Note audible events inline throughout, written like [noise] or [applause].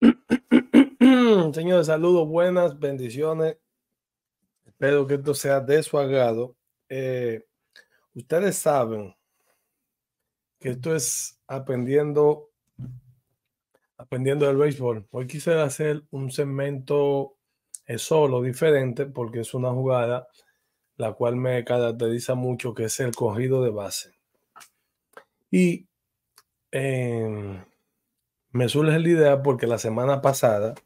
[clears throat] Señores, saludos, buenas, bendiciones. Espero que esto sea de su agrado. Eh, ustedes saben que esto es aprendiendo, aprendiendo del béisbol. Hoy quisiera hacer un segmento es solo diferente porque es una jugada la cual me caracteriza mucho, que es el cogido de base. Y em, me surge la idea porque la semana pasada,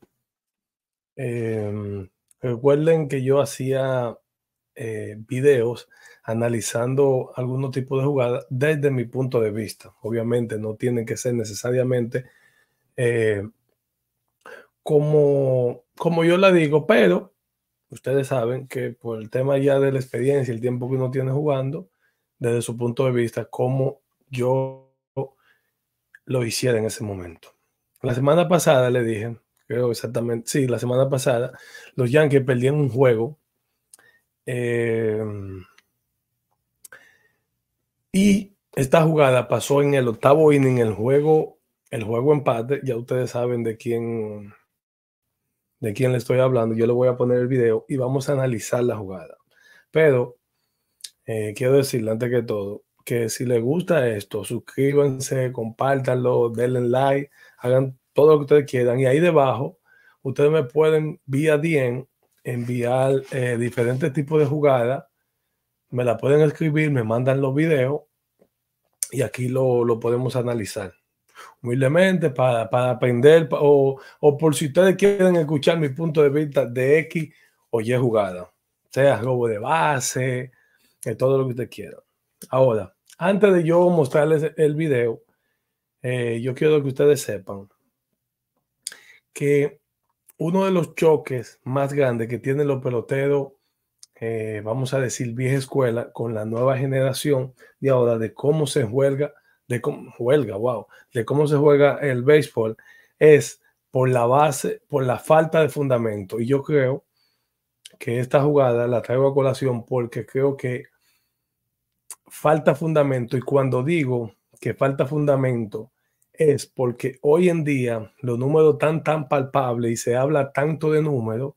em, recuerden que yo hacía eh, videos analizando algunos tipos de jugadas desde mi punto de vista. Obviamente no tienen que ser necesariamente eh, como, como yo la digo, pero ustedes saben que por el tema ya de la experiencia y el tiempo que uno tiene jugando, desde su punto de vista, como yo lo hiciera en ese momento. La semana pasada le dije, creo exactamente, sí, la semana pasada, los Yankees perdieron un juego. Eh, y esta jugada pasó en el octavo inning, el juego, el juego empate. Ya ustedes saben de quién, de quién le estoy hablando, yo le voy a poner el video y vamos a analizar la jugada. Pero eh, quiero decirle antes que todo que si les gusta esto, suscríbanse, compártanlo, denle like, hagan todo lo que ustedes quieran. Y ahí debajo, ustedes me pueden vía DM enviar eh, diferentes tipos de jugadas. Me la pueden escribir, me mandan los videos y aquí lo podemos analizar humildemente para, aprender o, por si ustedes quieren escuchar mi punto de vista de X o Y jugada, sea robo de base, de eh, todo lo que usted quiera. Ahora, antes de yo mostrarles el video, eh, yo quiero que ustedes sepan que uno de los choques más grandes que tienen los peloteros, eh, vamos a decir vieja escuela, con la nueva generación de ahora de cómo se juega de cómo wow, de cómo se juega el béisbol es por la base, por la falta de fundamento. Y yo creo que esta jugada la traigo a colación porque creo que falta fundamento. Y cuando digo que falta fundamento, es porque hoy en día los números tan tan palpables y se habla tanto de números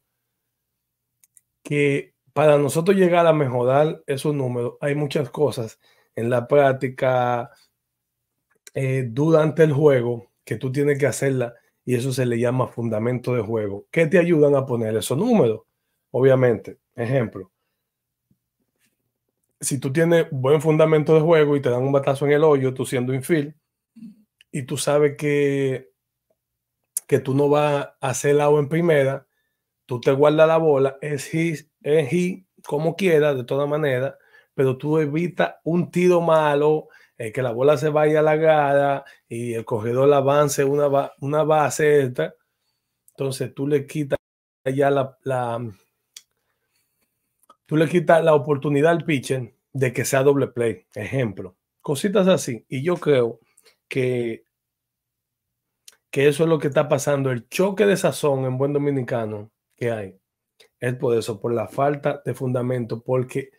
que para nosotros llegar a mejorar esos números hay muchas cosas en la práctica, eh, el juego, que tú tienes que hacerla, y eso se le llama fundamento de juego, que te ayudan a poner esos números, obviamente. Ejemplo, si tú tienes buen fundamento de juego y te dan un batazo en el hoyo, tú siendo infield, y tú sabes que, que tú no vas a hacer O en primera, tú te guardas la bola, es es como quiera, de toda manera, pero tú evitas un tiro malo, eh, que la bola se vaya a gara y el corredor avance una, una base esta, entonces tú le quitas ya la, la, tú le quitas la oportunidad al pitcher de que sea doble play, ejemplo, cositas así. Y yo creo que que eso es lo que está pasando, el choque de sazón en buen dominicano que hay. Es por eso, por la falta de fundamento, porque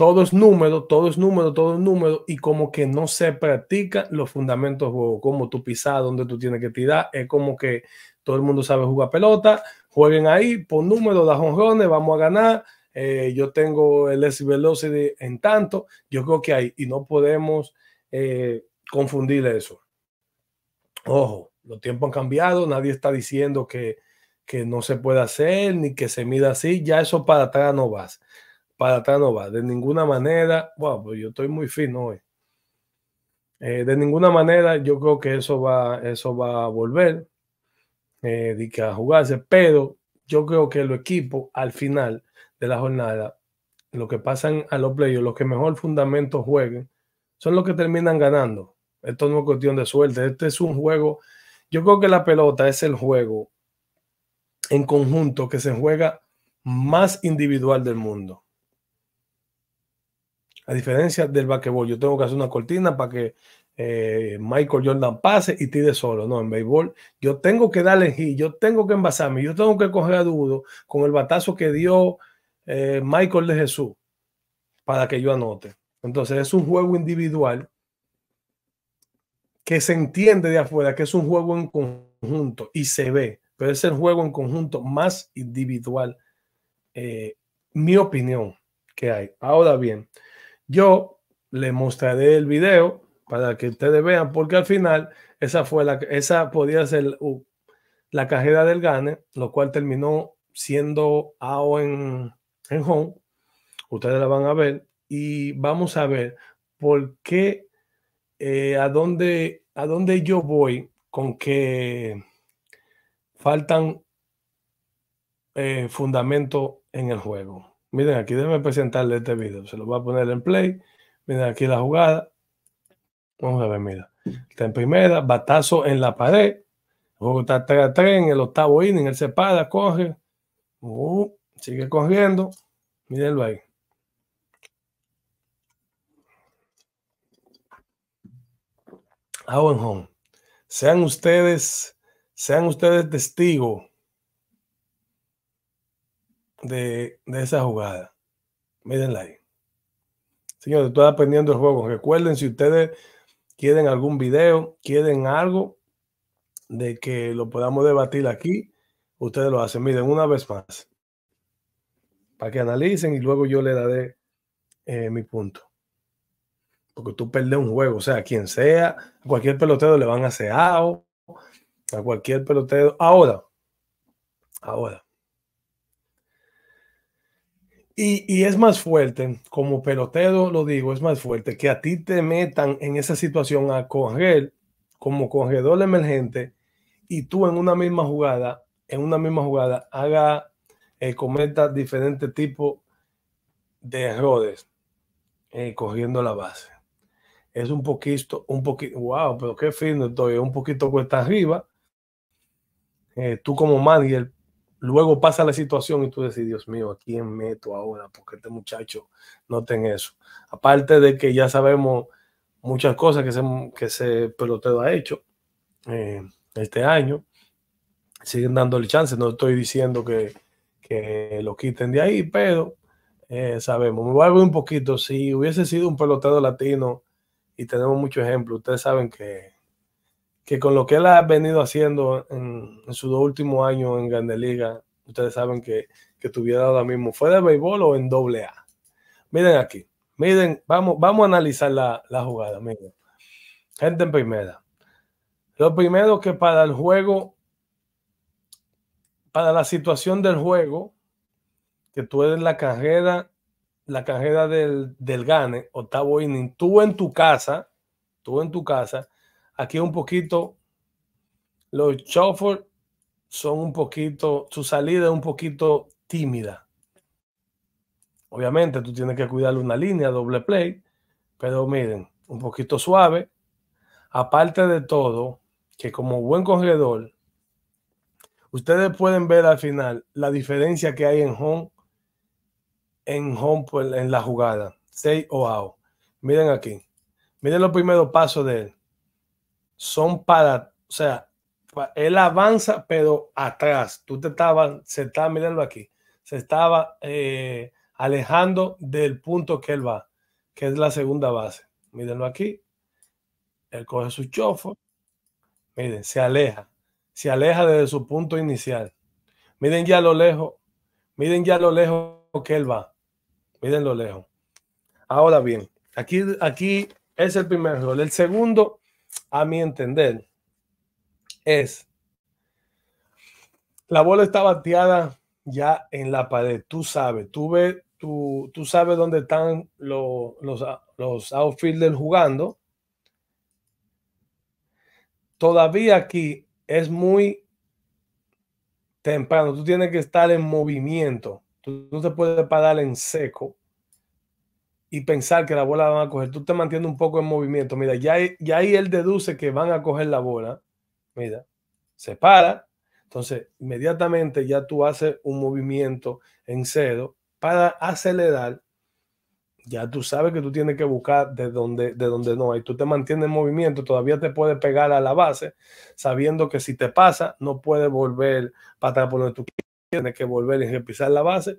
todo es número, todo es número, todo es número, y como que no se practican los fundamentos como tú pisas, donde tú tienes que tirar, es como que todo el mundo sabe jugar pelota, jueguen ahí, por número, da jonrones, vamos a ganar, eh, yo tengo el S Velocity en tanto, yo creo que hay, y no podemos eh, confundir eso. Ojo, los tiempos han cambiado, nadie está diciendo que, que no se puede hacer, ni que se mida así, ya eso para atrás no vas para atrás va. De ninguna manera, wow, pues yo estoy muy fino hoy. Eh, de ninguna manera, yo creo que eso va, eso va a volver eh, a jugarse, pero yo creo que el equipo al final de la jornada, lo que pasan a los players, los que mejor fundamento jueguen, son los que terminan ganando. Esto no es cuestión de suerte, este es un juego. Yo creo que la pelota es el juego en conjunto que se juega más individual del mundo. A diferencia del basquetbol, yo tengo que hacer una cortina para que eh, Michael Jordan pase y tire solo. No, en béisbol yo tengo que darle y yo tengo que envasarme, yo tengo que coger a dudo con el batazo que dio eh, Michael de Jesús para que yo anote. Entonces es un juego individual que se entiende de afuera que es un juego en conjunto y se ve, pero es el juego en conjunto más individual, eh, mi opinión que hay. Ahora bien, yo le mostraré el video para que ustedes vean, porque al final esa fue la, esa podía ser la cajera del Gane, lo cual terminó siendo AO en, en home. Ustedes la van a ver y vamos a ver por qué, eh, a, dónde, a dónde yo voy con que faltan eh, fundamentos en el juego. Miren, aquí déjenme presentarle este video. Se lo voy a poner en play. Miren, aquí la jugada. Vamos a ver, mira. Está en primera, batazo en la pared. juego está 3 a 3 en el octavo inning. Él se para, corre. Uh, sigue corriendo. Mírenlo ahí. Out Sean ustedes, sean ustedes testigos de, esa jugada. Mírenla ahí. Señores, estoy aprendiendo el juego. Recuerden, si ustedes quieren algún video, quieren algo de que lo podamos debatir aquí, ustedes lo hacen. Miren, una vez más, para que analicen y luego yo le daré eh, mi punto. Porque tú perdes un juego, o sea, quien sea, a cualquier pelotero le van a hacer a cualquier pelotero. Ahora, ahora, y, es más fuerte, como pelotero lo digo, es más fuerte que a ti te metan en esa situación a correr como corredor emergente y tú en una misma jugada, en una misma jugada, haga, eh, cometa diferente tipo de errores eh, corriendo la base. Es un poquito, un poquito, wow, pero qué fino estoy, un poquito cuesta arriba. Eh, tú como manager luego pasa la situación y tú decís, Dios mío, ¿a quién meto ahora? Porque este muchacho no tiene eso. Aparte de que ya sabemos muchas cosas que ese, que pelotero ha hecho eh, este año, siguen dándole chance. No estoy diciendo que, lo quiten de ahí, pero eh, sabemos. Me voy a un poquito. Si hubiese sido un pelotero latino, y tenemos muchos ejemplos, ustedes saben que que con lo que él ha venido haciendo en, sus dos últimos años en Grande Liga, ustedes saben que, tuviera ahora mismo, ¿fue de béisbol o en doble A? Miren aquí, miren, vamos, vamos a analizar la, jugada, miren. Gente en primera. Lo primero que para el juego, para la situación del juego, que tú eres la carrera, la carrera del, del gane, octavo inning, tú en tu casa, tú en tu casa, aquí un poquito, los chofer son un poquito, su salida es un poquito tímida. Obviamente tú tienes que cuidar una línea, doble play, pero miren, un poquito suave. Aparte de todo, que como buen corredor, ustedes pueden ver al final la diferencia que hay en home, en home pues, en la jugada, 6 o Miren aquí, miren los primeros pasos de él son para, o sea, él avanza, pero atrás. Tú te estabas, se está mirando aquí, se estaba eh, alejando del punto que él va, que es la segunda base. Mírenlo aquí. Él coge su chofo. Miren, se aleja. Se aleja desde su punto inicial. Miren ya lo lejos. Miren ya lo lejos que él va. Miren lo lejos. Ahora bien, aquí, aquí es el primer rol. El segundo a mi entender, es la bola está bateada ya en la pared. Tú sabes, tú, ves, tú, tú sabes dónde están los, los, los outfielders jugando. Todavía aquí es muy temprano. Tú tienes que estar en movimiento. Tú no te puedes parar en seco y pensar que la bola la van a coger, tú te mantienes un poco en movimiento. Mira, ya, ahí él deduce que van a coger la bola. Mira, se para. Entonces, inmediatamente ya tú haces un movimiento en cero para acelerar. Ya tú sabes que tú tienes que buscar de donde, de donde no hay. Tú te mantienes en movimiento, todavía te puedes pegar a la base, sabiendo que si te pasa, no puedes volver para atrás por donde tú Tienes que volver y repisar la base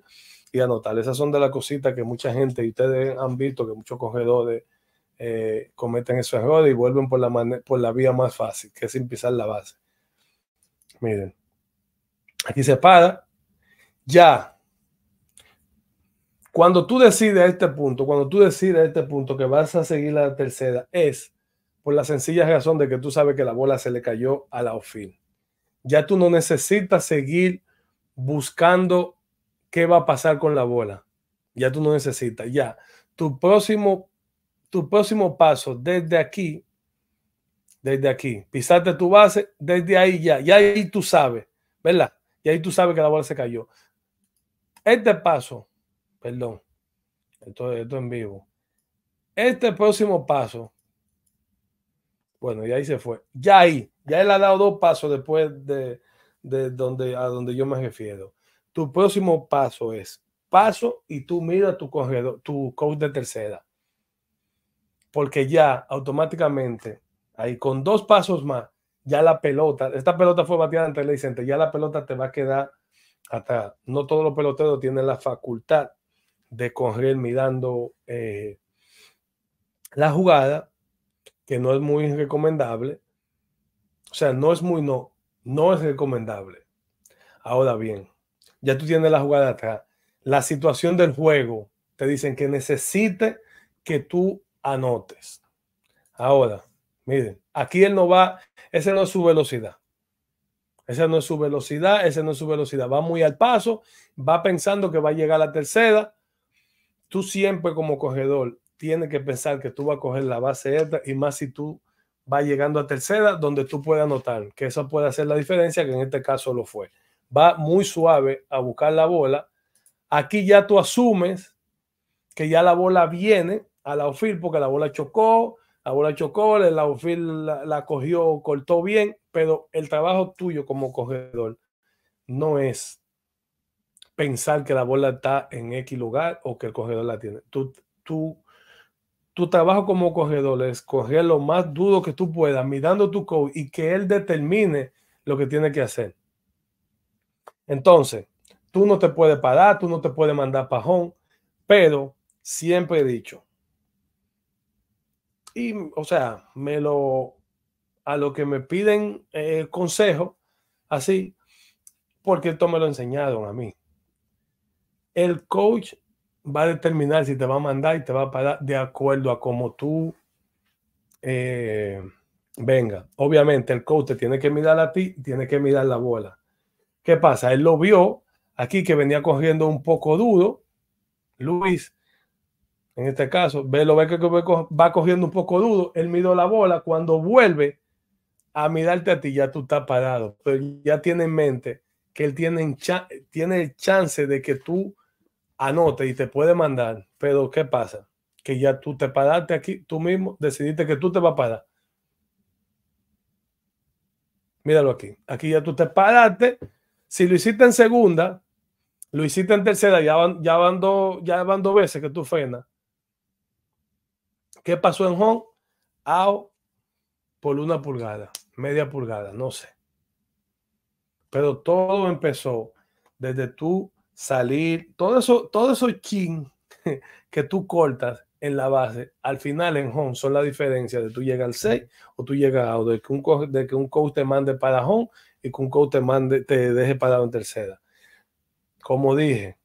y anotar. Esas son de las cositas que mucha gente y ustedes han visto que muchos cogedores eh, cometen esos errores y vuelven por la, por la vía más fácil, que es sin pisar la base. Miren, aquí se para. Ya, cuando tú decides a este punto, cuando tú decides a este punto que vas a seguir la tercera, es por la sencilla razón de que tú sabes que la bola se le cayó a la ofil. Ya tú no necesitas seguir buscando qué va a pasar con la bola. Ya tú no necesitas, ya. Tu próximo, tu próximo paso desde aquí, desde aquí, pisaste tu base, desde ahí ya, ya ahí tú sabes, ¿verdad? Y ahí tú sabes que la bola se cayó. Este paso, perdón, esto, esto en vivo. Este próximo paso, bueno, y ahí se fue. Ya ahí, ya él ha dado dos pasos después de, de donde, a donde yo me refiero tu próximo paso es paso y tú mira tu corredor, tu coach de tercera. Porque ya automáticamente, ahí con dos pasos más, ya la pelota, esta pelota fue bateada ante el centro, ya la pelota te va a quedar atrás. No todos los peloteros tienen la facultad de correr mirando eh, la jugada, que no es muy recomendable. O sea, no es muy no, no es recomendable. Ahora bien, ya tú tienes la jugada atrás. La situación del juego, te dicen que necesite que tú anotes. Ahora, miren, aquí él no va, esa no es su velocidad. Esa no es su velocidad, esa no es su velocidad. Va muy al paso, va pensando que va a llegar a la tercera. Tú siempre como corredor tienes que pensar que tú vas a coger la base esta y más si tú vas llegando a tercera, donde tú puedas anotar, que eso puede hacer la diferencia, que en este caso lo fue va muy suave a buscar la bola. Aquí ya tú asumes que ya la bola viene a la ofil porque la bola chocó, la bola chocó, el outfield la, cogió, cortó bien, pero el trabajo tuyo como cogedor no es pensar que la bola está en X lugar o que el cogedor la tiene. Tú, tú, tu trabajo como cogedor es coger lo más duro que tú puedas, mirando tu coach y que él determine lo que tiene que hacer. Entonces, tú no te puedes parar, tú no te puedes mandar pajón, pero siempre he dicho, y o sea, me lo a lo que me piden eh, consejo, así, porque esto me lo enseñaron a mí. El coach va a determinar si te va a mandar y te va a parar de acuerdo a cómo tú eh, venga. Obviamente el coach te tiene que mirar a ti, tiene que mirar la bola. ¿Qué pasa? Él lo vio aquí que venía cogiendo un poco duro. Luis, en este caso, ve, lo ve que va cogiendo un poco duro. Él miró la bola. Cuando vuelve a mirarte a ti, ya tú estás parado. Pero ya tiene en mente que él tiene, tiene el chance de que tú anotes y te puede mandar. Pero ¿qué pasa? Que ya tú te paraste aquí, tú mismo decidiste que tú te vas a parar. Míralo aquí. Aquí ya tú te paraste si lo hiciste en segunda, lo hiciste en tercera, ya van, ya van, ya van dos veces que tú frenas. ¿Qué pasó en home? Ao por una pulgada, media pulgada, no sé. Pero todo empezó desde tú salir, todo eso, todo eso [laughs] que tú cortas en la base, al final en home son la diferencia de tú llega al 6 o tú llega a de que un, de que un coach te mande para home y que un coach te, mande, te deje parado en tercera. Como dije,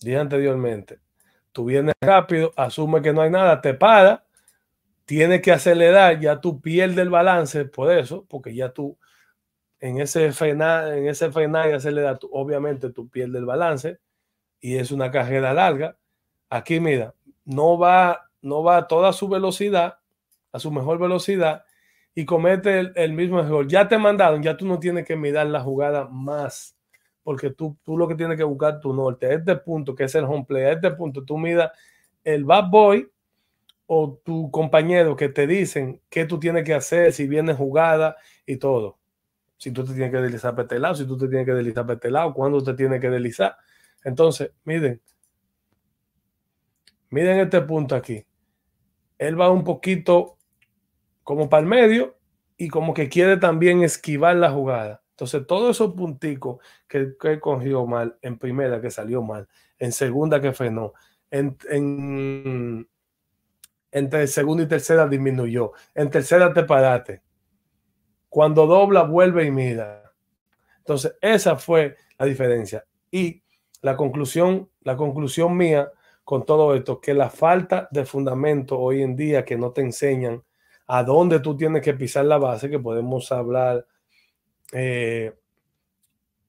dije anteriormente, tú vienes rápido, asume que no hay nada, te para, tienes que acelerar, ya tú pierdes el balance por eso, porque ya tú en ese frenar, en ese frenar y acelerar, obviamente tu pierdes el balance y es una carrera larga. Aquí mira, no va, no va a toda su velocidad, a su mejor velocidad, y comete el, mismo error. Ya te mandaron, ya tú no tienes que mirar la jugada más, porque tú, tú lo que tienes que buscar tu norte, este punto que es el home play, este punto tú miras el bad boy o tu compañero que te dicen qué tú tienes que hacer, si viene jugada y todo. Si tú te tienes que deslizar para este lado, si tú te tienes que deslizar para este lado, cuándo te tienes que deslizar. Entonces, miren, miren este punto aquí. Él va un poquito como para el medio y como que quiere también esquivar la jugada. Entonces, todos esos punticos que, que cogió mal en primera, que salió mal, en segunda, que frenó, en, en, entre segunda y tercera disminuyó, en tercera te paraste. Cuando dobla, vuelve y mira. Entonces, esa fue la diferencia. Y la conclusión, la conclusión mía con todo esto, que la falta de fundamento hoy en día que no te enseñan a dónde tú tienes que pisar la base, que podemos hablar eh,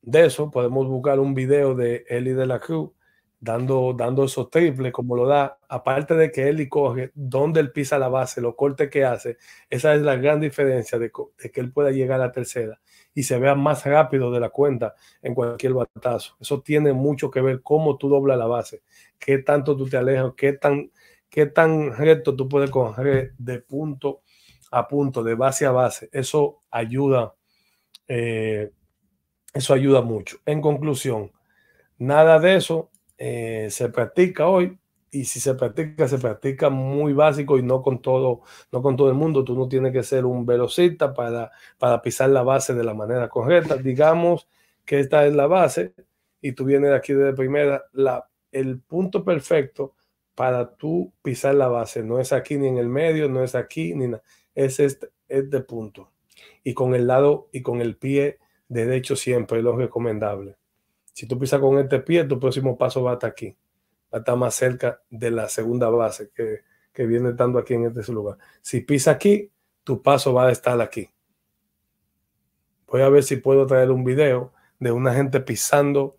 de eso, podemos buscar un video de Eli de la Cruz dando, dando esos triples como lo da, aparte de que Eli coge dónde él pisa la base, los cortes que hace, esa es la gran diferencia de, que él pueda llegar a la tercera y se vea más rápido de la cuenta en cualquier batazo. Eso tiene mucho que ver cómo tú doblas la base, qué tanto tú te alejas, tan, qué tan recto tú puedes coger de punto a punto, de base a base. Eso ayuda, eh, eso ayuda mucho. En conclusión, nada de eso eh, se practica hoy y si se practica, se practica muy básico y no con todo, no con todo el mundo. Tú no tienes que ser un velocista para, para pisar la base de la manera correcta. Digamos que esta es la base y tú vienes aquí de primera. La, el punto perfecto para tú pisar la base no es aquí ni en el medio, no es aquí ni nada es, este punto. Y con el lado y con el pie derecho siempre es lo recomendable. Si tú pisas con este pie, tu próximo paso va hasta aquí. Va a estar más cerca de la segunda base que, que viene estando aquí en este lugar. Si pisas aquí, tu paso va a estar aquí. Voy a ver si puedo traer un video de una gente pisando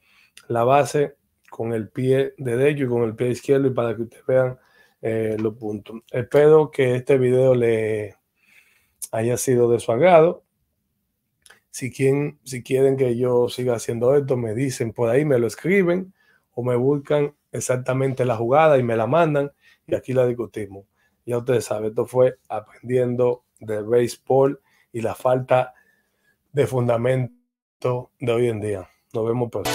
la base con el pie derecho y con el pie izquierdo y para que ustedes vean eh, los puntos. Espero que este video le, haya sido de su agrado. Si quieren, si quieren que yo siga haciendo esto, me dicen por ahí, me lo escriben o me buscan exactamente la jugada y me la mandan y aquí la discutimos. Ya ustedes saben, esto fue aprendiendo de béisbol y la falta de fundamento de hoy en día. Nos vemos pronto.